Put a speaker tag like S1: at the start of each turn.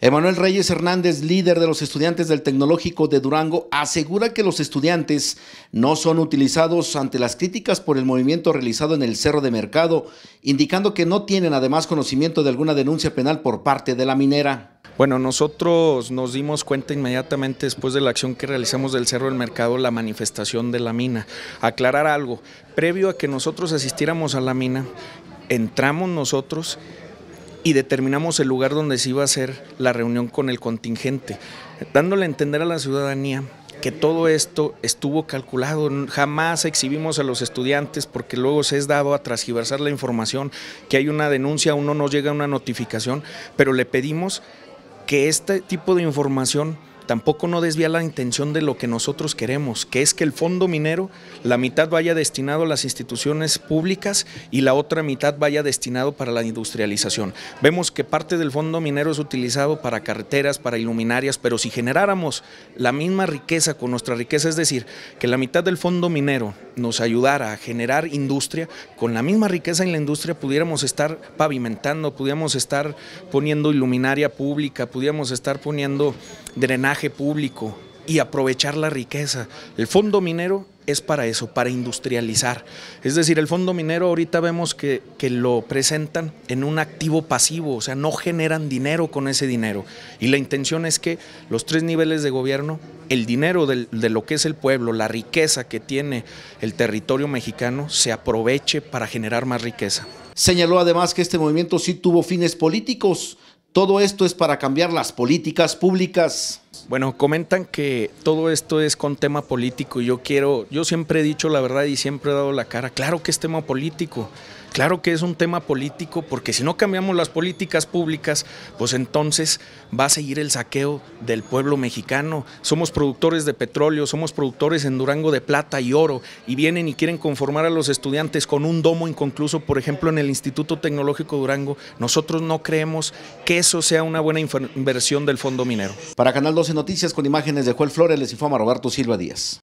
S1: Emanuel Reyes Hernández, líder de los estudiantes del Tecnológico de Durango, asegura que los estudiantes no son utilizados ante las críticas por el movimiento realizado en el Cerro de Mercado, indicando que no tienen además conocimiento de alguna denuncia penal por parte de la minera.
S2: Bueno, nosotros nos dimos cuenta inmediatamente después de la acción que realizamos del Cerro del Mercado, la manifestación de la mina. Aclarar algo, previo a que nosotros asistiéramos a la mina, entramos nosotros y determinamos el lugar donde se iba a hacer la reunión con el contingente, dándole a entender a la ciudadanía que todo esto estuvo calculado, jamás exhibimos a los estudiantes porque luego se es dado a transgiversar la información, que hay una denuncia, uno no llega una notificación, pero le pedimos que este tipo de información tampoco no desvía la intención de lo que nosotros queremos, que es que el fondo minero, la mitad vaya destinado a las instituciones públicas y la otra mitad vaya destinado para la industrialización. Vemos que parte del fondo minero es utilizado para carreteras, para iluminarias, pero si generáramos la misma riqueza con nuestra riqueza, es decir, que la mitad del fondo minero nos ayudara a generar industria, con la misma riqueza en la industria pudiéramos estar pavimentando, pudiéramos estar poniendo iluminaria pública, pudiéramos estar poniendo drenaje, público y aprovechar la riqueza. El fondo minero es para eso, para industrializar. Es decir, el fondo minero ahorita vemos que, que, lo presentan en un activo pasivo, o sea, no generan dinero con ese dinero. Y la intención es que los tres niveles de gobierno, el dinero de lo que es el pueblo, la riqueza que tiene el territorio mexicano, se aproveche para generar más riqueza. Señaló además que este movimiento sí tuvo fines políticos. Todo esto es para cambiar las políticas públicas. Bueno, comentan que todo esto es con tema político. Yo quiero, yo siempre he dicho la verdad y siempre he dado la cara. Claro que es tema político. Claro que es un tema político, porque si no cambiamos las políticas públicas, pues entonces va a seguir el saqueo del pueblo mexicano. Somos productores de petróleo, somos productores en Durango de plata y oro, y vienen y quieren conformar a los estudiantes con un domo inconcluso, por ejemplo, en el Instituto Tecnológico Durango. Nosotros no creemos que eso sea una buena inversión del fondo minero. Para Canal 2, Noticias con imágenes de Joel Flores, les informa Roberto Silva Díaz.